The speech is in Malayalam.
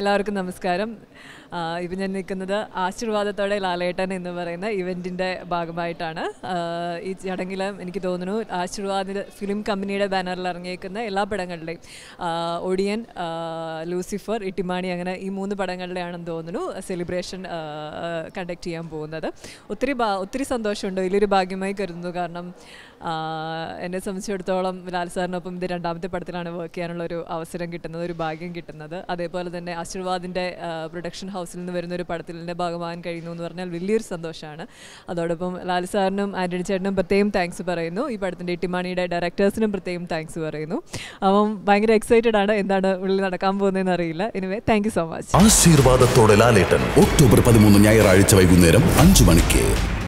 എല്ലാവർക്കും നമസ്കാരം ഇപ്പം ഞാൻ നിൽക്കുന്നത് ആശീർവാദത്തോടെ ലാലേട്ടൻ എന്ന് പറയുന്ന ഇവൻറ്റിൻ്റെ ഭാഗമായിട്ടാണ് ഈ ചടങ്ങിൽ എനിക്ക് തോന്നുന്നു ആശീർവാദ് ഫിലിം കമ്പനിയുടെ ബാനറിൽ ഇറങ്ങിയേക്കുന്ന എല്ലാ പടങ്ങളുടെയും ഒടിയൻ ലൂസിഫർ ഇട്ടിമാണി അങ്ങനെ ഈ മൂന്ന് പടങ്ങളുടെയാണെന്ന് തോന്നുന്നു സെലിബ്രേഷൻ കണ്ടക്ട് ചെയ്യാൻ പോകുന്നത് ഒത്തിരി ഒത്തിരി സന്തോഷമുണ്ട് വലിയൊരു ഭാഗ്യമായി കരുതുന്നു കാരണം എന്നെ സംബന്ധിച്ചിടത്തോളം ലാൽ സാറിനൊപ്പം ഇത് രണ്ടാമത്തെ പടത്തിലാണ് വർക്ക് ചെയ്യാനുള്ള ഒരു അവസരം കിട്ടുന്നത് ഒരു ഭാഗ്യം കിട്ടുന്നത് അതേപോലെ തന്നെ ആശീർവാദിൻ്റെ പ്രൊഡക്ഷൻ ഹൗസിൽ നിന്ന് വരുന്ന ഒരു പടത്തിലിൻ്റെ ഭാഗമാകാൻ കഴിയുന്നു എന്ന് പറഞ്ഞാൽ വലിയൊരു സന്തോഷമാണ് അതോടൊപ്പം ലാൽ സാറിനും ആൻ്റണി ചേട്ടനും പ്രത്യേകം താങ്ക്സ് പറയുന്നു ഈ പടത്തിൻ്റെ ഇട്ടിമാണിയുടെ ഡയറക്ടേഴ്സിനും പ്രത്യേകം താങ്ക്സ് പറയുന്നു അപ്പം ഭയങ്കര എക്സൈറ്റഡ് ആണ് എന്താണ് ഉള്ളിൽ നടക്കാൻ പോകുന്നതെന്ന് അറിയില്ല എനിവേ താങ്ക് സോ മച്ച് ആശീർവാദത്തോടെ ലാലേട്ടൻ ഒക്ടോബർ പതിമൂന്ന് ഞായറാഴ്ച വൈകുന്നേരം അഞ്ചു മണിക്ക്